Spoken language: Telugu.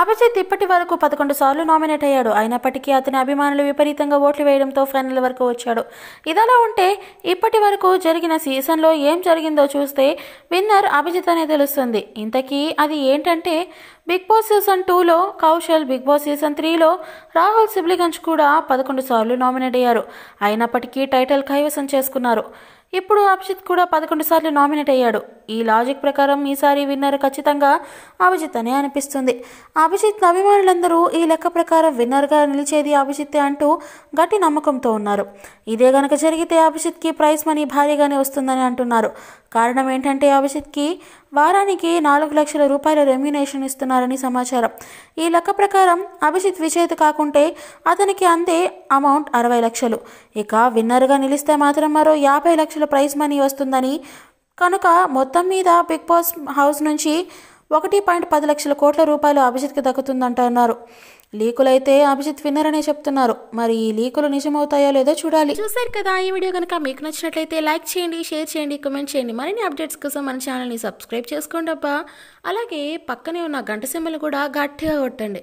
అభిజిత్ ఇప్పటి వరకు పదకొండు సార్లు నామినేట్ అయ్యాడు అయినప్పటికీ అతని అభిమానులు విపరీతంగా ఓట్లు వేయడంతో ఫైనల్ వరకు వచ్చాడు ఇదలా ఉంటే ఇప్పటి వరకు జరిగిన సీజన్లో ఏం జరిగిందో చూస్తే విన్నర్ అభిజిత్ అనే తెలుస్తుంది ఇంతకీ అది ఏంటంటే బిగ్ బాస్ సీజన్ టూలో కౌశల్ బిగ్ బాస్ సీజన్ త్రీలో రాహుల్ సిబ్లిగంజ్ కూడా పదకొండు సార్లు నామినేట్ అయ్యారు అయినప్పటికీ టైటిల్ కైవసం చేసుకున్నారు ఇప్పుడు అభిజిత్ కూడా పదకొండు సార్లు నామినేట్ అయ్యాడు ఈ లాజిక్ ప్రకారం ఈసారి విన్నర్ ఖచ్చితంగా అభిజిత్ అనే అనిపిస్తుంది అభిజిత్ అభిమానులందరూ ఈ లెక్క ప్రకారం విన్నర్గా నిలిచేది అభిజిత్తే అంటూ గట్టి నమ్మకంతో ఉన్నారు ఇదే గనక జరిగితే అభిజిత్కి ప్రైజ్ మనీ భారీగానే వస్తుందని అంటున్నారు కారణం ఏంటంటే అభిజిత్కి వారానికి నాలుగు లక్షల రూపాయల రెమ్యునేషన్ ఇస్తున్నారని సమాచారం ఈ లెక్క ప్రకారం అభిజిత్ విజేత కాకుంటే అతనికి అందే అమౌంట్ అరవై లక్షలు ఇక విన్నర్గా నిలిస్తే మాత్రం మరో యాభై లక్షల ప్రైజ్ మనీ వస్తుందని కనుక మొత్తం మీద బిగ్ బాస్ హౌస్ నుంచి ఒకటి పాయింట్ పది లక్షల కోట్ల రూపాయలు అభిజిత్కి దక్కుతుందంటున్నారు లీకులైతే అభిజిత్ విన్నర్ అనే చెప్తున్నారు మరి ఈ లీకులు నిజమవుతాయో లేదో చూడాలి చూసారు కదా ఈ వీడియో కనుక మీకు నచ్చినట్లయితే లైక్ చేయండి షేర్ చేయండి కమెంట్ చేయండి మరిన్ని అప్డేట్స్ కోసం మన ఛానల్ని సబ్స్క్రైబ్ చేసుకోండి అబ్బా అలాగే పక్కనే ఉన్న గంట సింబల్ కూడా గట్టిగా కొట్టండి